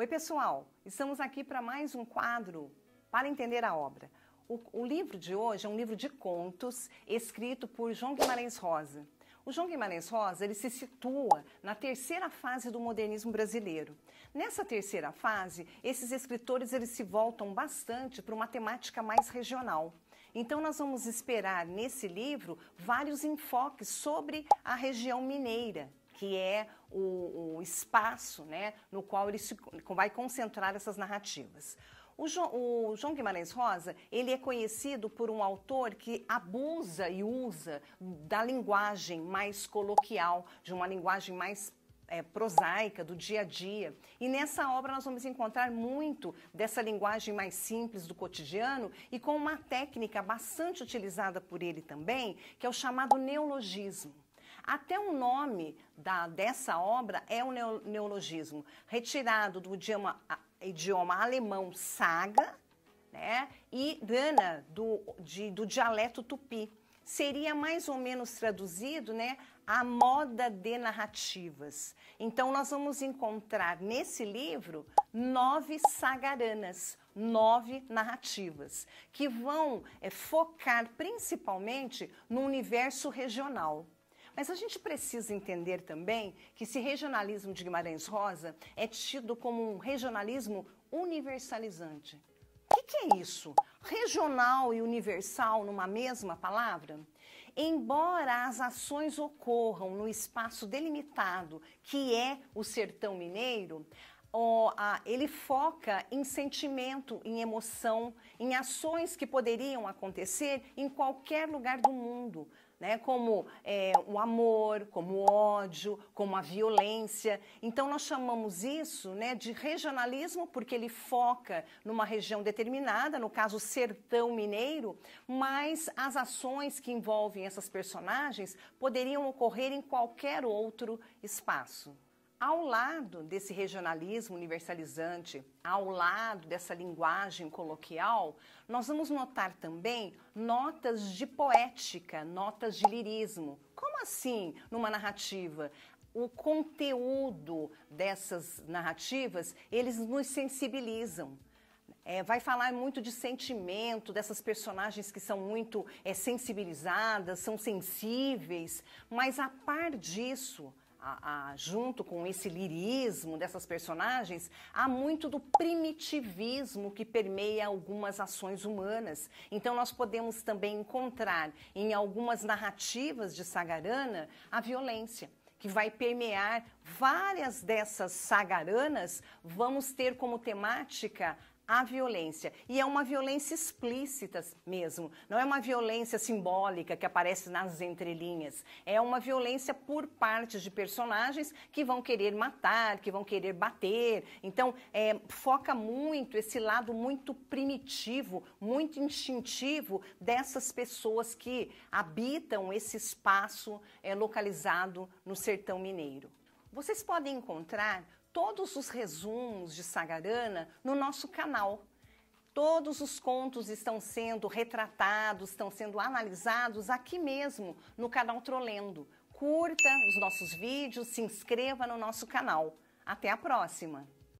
Oi, pessoal! Estamos aqui para mais um quadro para entender a obra. O, o, livro de hoje é um livro de contos escrito por João Guimarães Rosa. O João Guimarães Rosa ele se situa na terceira fase do modernismo brasileiro. Nessa terceira fase, esses escritores eles se voltam bastante para uma temática mais regional. Então, nós vamos esperar nesse livro vários enfoques sobre a região mineira, que é o, o espaço né, no qual ele se, vai concentrar essas narrativas. O, o, João Guimarães Rosa, ele é conhecido por um autor que abusa e usa da linguagem mais coloquial, de uma linguagem mais é, prosaica do dia a dia. E nessa obra nós vamos encontrar muito dessa linguagem mais simples do cotidiano e com uma técnica bastante utilizada por ele também, que é o chamado neologismo. Até o nome da, dessa obra é um neologismo, retirado do idioma, idioma alemão saga né, e dana, do, de, do dialeto tupi. Seria mais ou menos traduzido né, a moda de narrativas. Então, nós vamos encontrar nesse livro nove sagaranas, nove narrativas, que vão é, focar principalmente no universo regional. Mas a gente precisa entender também que esse regionalismo de Guimarães Rosa é tido como um regionalismo universalizante. O que, que é isso? Regional e universal numa mesma palavra? Embora as ações ocorram no espaço delimitado, que é o sertão mineiro, Oh, ah, ele foca em sentimento, em emoção, em ações que poderiam acontecer em qualquer lugar do mundo né? como é, o amor, como o ódio, como a violência. Então, nós chamamos isso né, de regionalismo, porque ele foca numa região determinada, no caso, o sertão mineiro, mas as ações que envolvem essas personagens poderiam ocorrer em qualquer outro espaço ao lado desse regionalismo universalizante, ao lado dessa linguagem coloquial, nós vamos notar também notas de poética, notas de lirismo. Como assim numa narrativa? o conteúdo dessas narrativas, eles nos sensibilizam. É, vai falar muito de sentimento, dessas personagens que são muito é, sensibilizadas, são sensíveis, mas a par disso, a, a, junto com esse lirismo dessas personagens, há muito do primitivismo que permeia algumas ações humanas. Então, nós podemos também encontrar em algumas narrativas de Sagarana a violência que vai permear várias dessas sagaranas, vamos ter como temática à violência. E é uma violência explícita mesmo, não é uma violência simbólica que aparece nas entrelinhas. É uma violência por parte de personagens que vão querer matar, que vão querer bater. Então, é, foca muito esse lado muito primitivo, muito instintivo dessas pessoas que habitam esse espaço é, localizado no sertão mineiro. Vocês podem encontrar todos os resumos de Sagarana no nosso canal. Todos os contos estão sendo retratados, estão sendo analisados aqui mesmo no canal Trolendo. Curta os nossos vídeos, se inscreva no nosso canal. Até a próxima!